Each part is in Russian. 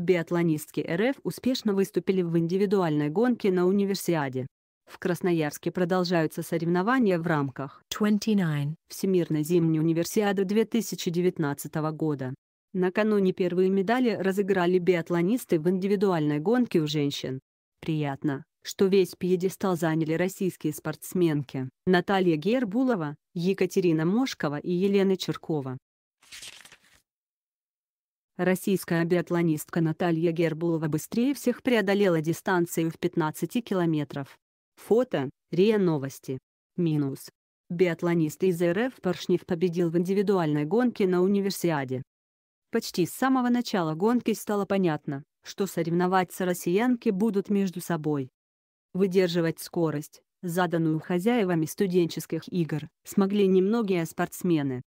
Биатлонистки РФ успешно выступили в индивидуальной гонке на универсиаде. В Красноярске продолжаются соревнования в рамках 29 Всемирной зимней универсиады 2019 года. Накануне первые медали разыграли биатлонисты в индивидуальной гонке у женщин. Приятно, что весь пьедестал заняли российские спортсменки Наталья Гербулова, Екатерина Мошкова и Елена Черкова. Российская биатлонистка Наталья Гербулова быстрее всех преодолела дистанцию в 15 километров. Фото, РИА Новости. Минус. Биатлонист из РФ Поршнев победил в индивидуальной гонке на универсиаде. Почти с самого начала гонки стало понятно, что соревноваться россиянки будут между собой. Выдерживать скорость, заданную хозяевами студенческих игр, смогли немногие спортсмены.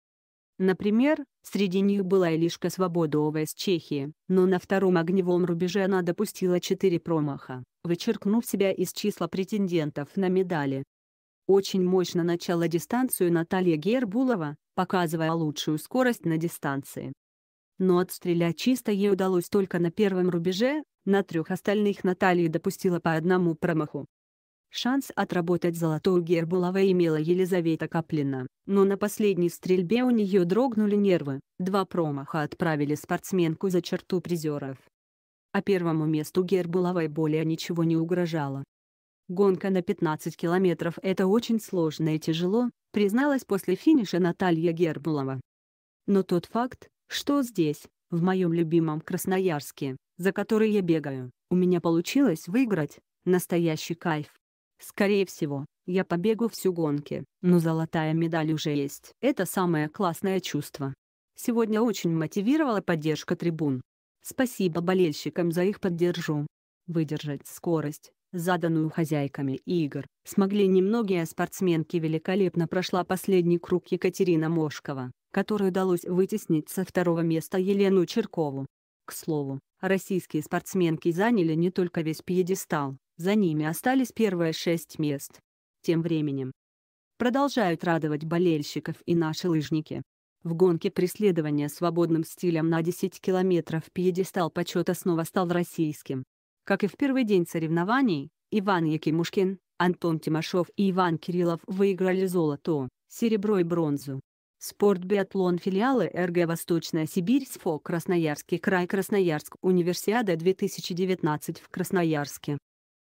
Например, среди них была Илишка Свободова из Чехии, но на втором огневом рубеже она допустила 4 промаха, вычеркнув себя из числа претендентов на медали. Очень мощно начала дистанцию Наталья Гербулова, показывая лучшую скорость на дистанции. Но отстрелять чисто ей удалось только на первом рубеже, на трех остальных Наталья допустила по одному промаху. Шанс отработать золотую герб имела Елизавета Каплина, но на последней стрельбе у нее дрогнули нервы, два промаха отправили спортсменку за черту призеров. А первому месту гербу более ничего не угрожало. Гонка на 15 километров – это очень сложно и тяжело, призналась после финиша Наталья Гербулова. Но тот факт, что здесь, в моем любимом Красноярске, за который я бегаю, у меня получилось выиграть, настоящий кайф. Скорее всего, я побегу всю гонки, но золотая медаль уже есть. Это самое классное чувство. Сегодня очень мотивировала поддержка трибун. Спасибо болельщикам за их поддержку. Выдержать скорость, заданную хозяйками игр, смогли немногие спортсменки. Великолепно прошла последний круг Екатерина Мошкова, которой удалось вытеснить со второго места Елену Черкову. К слову, российские спортсменки заняли не только весь пьедестал, за ними остались первые шесть мест. Тем временем продолжают радовать болельщиков и наши лыжники. В гонке преследования свободным стилем на 10 километров пьедестал почета снова стал российским. Как и в первый день соревнований, Иван Якимушкин, Антон Тимошов и Иван Кириллов выиграли золото, серебро и бронзу. спорт филиалы РГ «Восточная Сибирь» СФО «Красноярский край» Красноярск Универсиада 2019 в Красноярске.